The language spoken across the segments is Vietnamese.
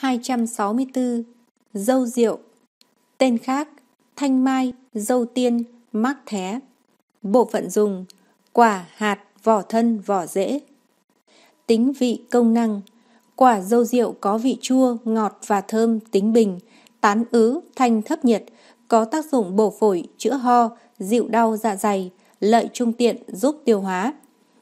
264 Dâu rượu Tên khác Thanh mai, dâu tiên, mắc thé Bộ phận dùng Quả, hạt, vỏ thân, vỏ rễ Tính vị công năng Quả dâu rượu có vị chua, ngọt và thơm tính bình Tán ứ, thanh thấp nhiệt Có tác dụng bổ phổi, chữa ho, dịu đau dạ dày Lợi trung tiện, giúp tiêu hóa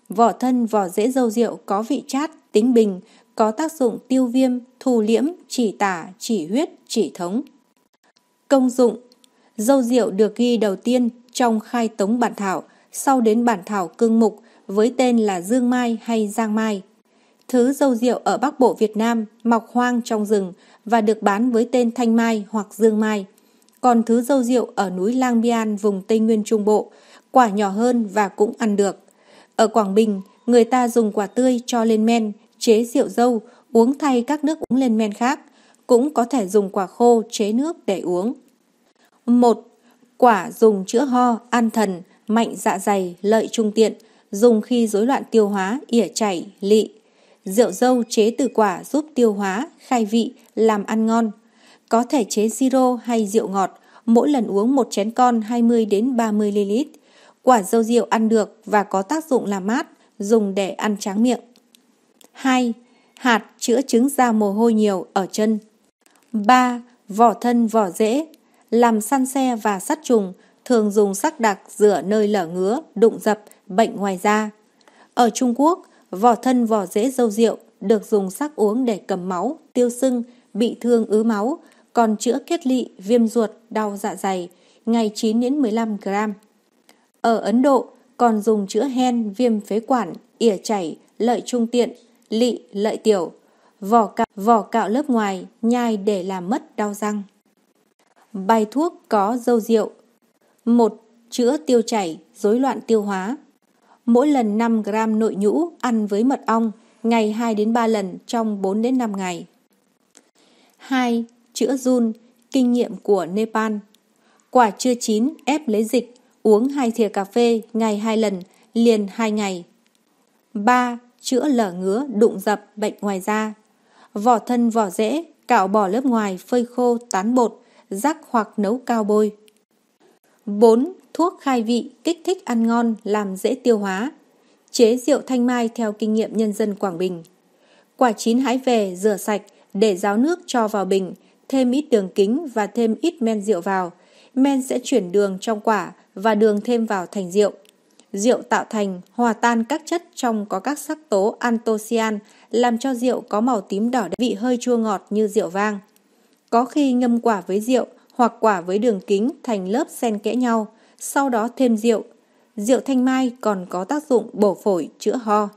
Vỏ thân, vỏ rễ dâu rượu có vị chát, tính bình có tác dụng tiêu viêm, thù liễm, chỉ tả, chỉ huyết, chỉ thống. Công dụng Dâu rượu được ghi đầu tiên trong khai tống bản thảo, sau đến bản thảo cương mục với tên là Dương Mai hay Giang Mai. Thứ dâu rượu ở Bắc Bộ Việt Nam mọc hoang trong rừng và được bán với tên Thanh Mai hoặc Dương Mai. Còn thứ dâu rượu ở núi Lang Bian vùng Tây Nguyên Trung Bộ, quả nhỏ hơn và cũng ăn được. Ở Quảng Bình, người ta dùng quả tươi cho lên men chế rượu dâu, uống thay các nước uống lên men khác, cũng có thể dùng quả khô chế nước để uống. một Quả dùng chữa ho, an thần, mạnh dạ dày, lợi trung tiện, dùng khi rối loạn tiêu hóa, ỉa chảy, lị. Rượu dâu chế từ quả giúp tiêu hóa, khai vị, làm ăn ngon. Có thể chế siro hay rượu ngọt, mỗi lần uống một chén con 20 đến 30 ml. Quả dâu rượu ăn được và có tác dụng làm mát, dùng để ăn tráng miệng. 2. Hạt chữa chứng da mồ hôi nhiều ở chân. 3. Vỏ thân vỏ rễ. Làm săn xe và sắt trùng, thường dùng sắc đặc rửa nơi lở ngứa, đụng dập, bệnh ngoài da. Ở Trung Quốc, vỏ thân vỏ rễ dâu rượu được dùng sắc uống để cầm máu, tiêu sưng, bị thương ứ máu, còn chữa kết lị, viêm ruột, đau dạ dày, ngày 9 đến 15 gram. Ở Ấn Độ, còn dùng chữa hen, viêm phế quản, ỉa chảy, lợi trung tiện, lị lợi tiểu, vỏ cạo, vỏ cạo lớp ngoài, nhai để làm mất đau răng. Bài thuốc có dâu rượu. một Chữa tiêu chảy, rối loạn tiêu hóa. Mỗi lần 5 gram nội nhũ ăn với mật ong, ngày 2 đến 3 lần trong 4 đến 5 ngày. 2. Chữa run, kinh nghiệm của Nepal. Quả chưa chín ép lấy dịch, uống hai thìa cà phê ngày 2 lần, liền 2 ngày. 3 chữa lở ngứa, đụng dập, bệnh ngoài da. Vỏ thân vỏ rễ, cạo bỏ lớp ngoài, phơi khô, tán bột, rắc hoặc nấu cao bôi. 4. Thuốc khai vị, kích thích ăn ngon, làm dễ tiêu hóa. Chế rượu thanh mai theo kinh nghiệm nhân dân Quảng Bình. Quả chín hái về, rửa sạch, để ráo nước cho vào bình, thêm ít đường kính và thêm ít men rượu vào. Men sẽ chuyển đường trong quả và đường thêm vào thành rượu rượu tạo thành hòa tan các chất trong có các sắc tố anthocyan làm cho rượu có màu tím đỏ vị hơi chua ngọt như rượu vang. Có khi ngâm quả với rượu hoặc quả với đường kính thành lớp xen kẽ nhau, sau đó thêm rượu. Rượu thanh mai còn có tác dụng bổ phổi, chữa ho.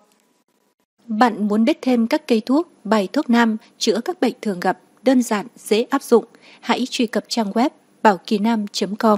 Bạn muốn biết thêm các cây thuốc, bài thuốc nam chữa các bệnh thường gặp, đơn giản, dễ áp dụng, hãy truy cập trang web bảo kỳ nam.com.